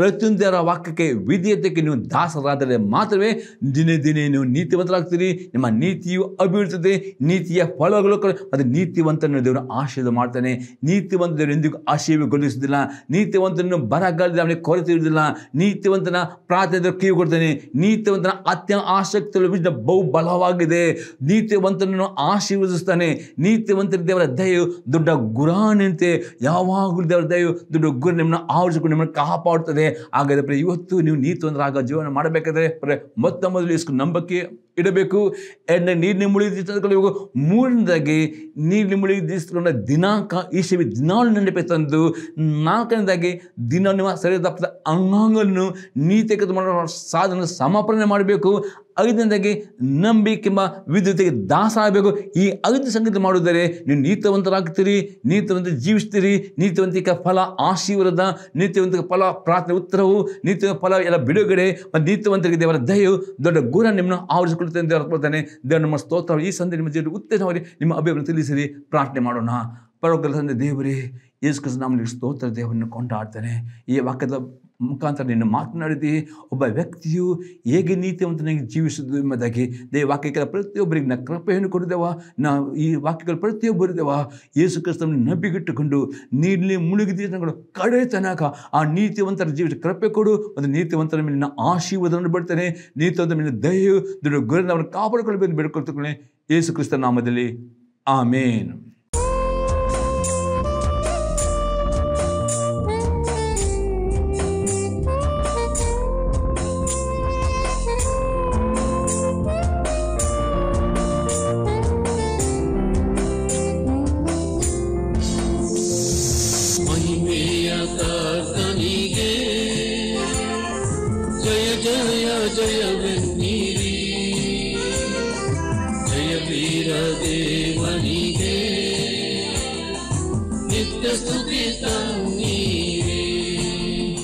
ಪ್ರತಿಯೊಂದರ ವಾಕ್ಯಕ್ಕೆ ವಿಧಿಯತ್ವಕ್ಕೆ ನೀವು ದಾಸರಾದರೆ ಮಾತ್ರವೇ ದಿನೇ ದಿನೇ ನೀವು ನೀತಿವಂತರಾಗ್ತೀರಿ ನಿಮ್ಮ ನೀತಿಯು ಅಭಿವೃದ್ಧಿ ನೀತಿಯ ಫಲಗಳು ಅದು ನೀತಿವಂತನ ದೇವರು ಆಶೀರ್ವಾದ ಮಾಡ್ತಾನೆ ನೀತಿವಂತ ದೇವರು ಎಂದಿಗೂ ಆಶೀರ್ವಗೊಳಿಸುವುದಿಲ್ಲ ಇರುವುದಿಲ್ಲ ನೀತಿವಂತನನ್ನು ಬರಗಾಲದ ಅವನಿಗೆ ಕೊರತೆ ಇರುವುದಿಲ್ಲ ನೀತಿವಂತನ ಪ್ರಾರ್ಥನೆ ಕಿವಿ ಕೊಡ್ತಾನೆ ನೀತಿವಂತನ ಅತ್ಯ ಆಸಕ್ತಿ ಬಹು ಬಲವಾಗಿದೆ ನೀತಿವಂತನನ್ನು ಆಶೀರ್ವದಿಸ್ತಾನೆ ನೀತಿವಂತನ ದೇವರ ದಯೆಯು ದೊಡ್ಡ ಗುರಾನಂತೆ ಯಾವಾಗಲೂ ದೇವರ ದಯು ದೊಡ್ಡ ಗುರು ನಿಮ್ಮನ್ನು ಆವರಿಸಿಕೊಂಡು ನಿಮ್ಮನ್ನು ಕಾಪಾಡುತ್ತದೆ ಹಾಗಾದರೆ ಇವತ್ತು ನೀವು ಆಗ ಜೀವನ ಮಾಡಬೇಕಾದ್ರೆ ಮೊತ್ತ ಮೊದಲು ಇಸ್ಕೊಂಡು ನಂಬಕ್ಕೆ ಇಡಬೇಕು ಎರಡನೇ ನೀರಿನ ಮುಳುಗಿದಿಸ್ಕೊಳ್ಳಬೇಕು ಮೂರನೇದಾಗಿ ನೀರಿನ ಮುಳುಗಿದಿಸ್ಕೊಂಡ ದಿನಾಂಕ ಈ ಸೇವೆ ದಿನಾಳು ನೆನಪೆ ತಂದು ನಾಲ್ಕನೇದಾಗಿ ದಿನ ನಿಮ್ಮ ಸರಿಯಾದ ಅಂಗಾಂಗವನ್ನು ನೀತಿ ಮಾಡೋ ಸಾಧನ ಸಮರ್ಪಣೆ ಮಾಡಬೇಕು ಐದನೇದಾಗಿ ನಂಬಿಕೆಂಬ ವಿದ್ಯುತ್ತಿಗೆ ದಾಸ ಆಗಬೇಕು ಈ ಐದು ಸಂಗತಿ ಮಾಡಿದರೆ ನೀವು ನೀತವಂತರಾಗ್ತೀರಿ ನೀತವಂತ ಜೀವಿಸ್ತೀರಿ ನೀತಿವಂತಿಕ ಫಲ ಆಶೀರ್ವಾದ ನೀತಿವಂತಿಕ ಫಲ ಪ್ರಾರ್ಥನೆ ಉತ್ತರವು ನೀತಿ ಫಲ ಎಲ್ಲ ಬಿಡುಗಡೆ ಮತ್ತು ನೀತಿವಂತರಿಗೆ ದೇವರ ದಯು ದೊಡ್ಡ ಗುರ ನಿಮ್ಮನ್ನು ಆವರಿಸಿಕೊಳ್ಳುತ್ತೆ ದೇವರ ಕೊಡ್ತಾನೆ ದೇವರು ನಮ್ಮ ಸ್ತೋತ್ರ ಈ ಸಂದೇ ನಿಮ್ಮ ಜೀವನ ಉತ್ತೇಜನವಾಗಿ ನಿಮ್ಮ ಅಭಿವೃದ್ಧಿ ತಿಳಿಸಿರಿ ಪ್ರಾರ್ಥನೆ ಮಾಡೋಣ ಪರೋಗ್ರಹ ದೇವರೇ ಯೇಸು ಕೃಷ್ಣ ಸ್ತೋತ್ರ ದೇವರನ್ನು ಕೊಂಡಾಡ್ತಾನೆ ಈ ವಾಕ್ಯದ ಮುಖಾಂತರ ನೀನು ಮಾತನಾಡಿದಿ ಒಬ್ಬ ವ್ಯಕ್ತಿಯು ಹೇಗೆ ನೀತಿವಂತನಾಗಿ ಜೀವಿಸುವುದು ಎಂಬುದಾಗಿ ದೇ ವಾಕ್ಯಗಳ ಪ್ರತಿಯೊಬ್ಬರಿಗೆ ನಾ ಕೃಪೆಯನ್ನು ಕೊಡಿದೆವ ನಾ ಈ ವಾಕ್ಯಗಳ ಪ್ರತಿಯೊಬ್ಬರಿದೆವ ಯೇಸು ಕ್ರಿಸ್ತವನ್ನು ನಂಬಿಗಿಟ್ಟುಕೊಂಡು ನೀರಿನಲ್ಲಿ ಮುಳುಗಿದ ಕಡೆ ತನಕ ಆ ನೀತಿವಂತರ ಜೀವಿಸಿದ ಕೃಪೆ ಕೊಡು ಮತ್ತು ನೀತಿವಂತರ ಮೇಲೆ ನಾನು ಆಶೀರ್ವಾದವನ್ನು ಬಿಡ್ತೇನೆ ನೀತಿವಂತರ ಮೇಲೆ ದಯೆಯು ದೊಡ್ಡ ಗುರಿಯನ್ನು ಕಾಪಾಡಿಕೊಳ್ಬೇಕು ಕಾಪಾಡಿಕೊಳ್ಳಬೇಕು ಯೇಸು ಕ್ರಿಸ್ತ ನಾಮದಲ್ಲಿ ಆಮೇನು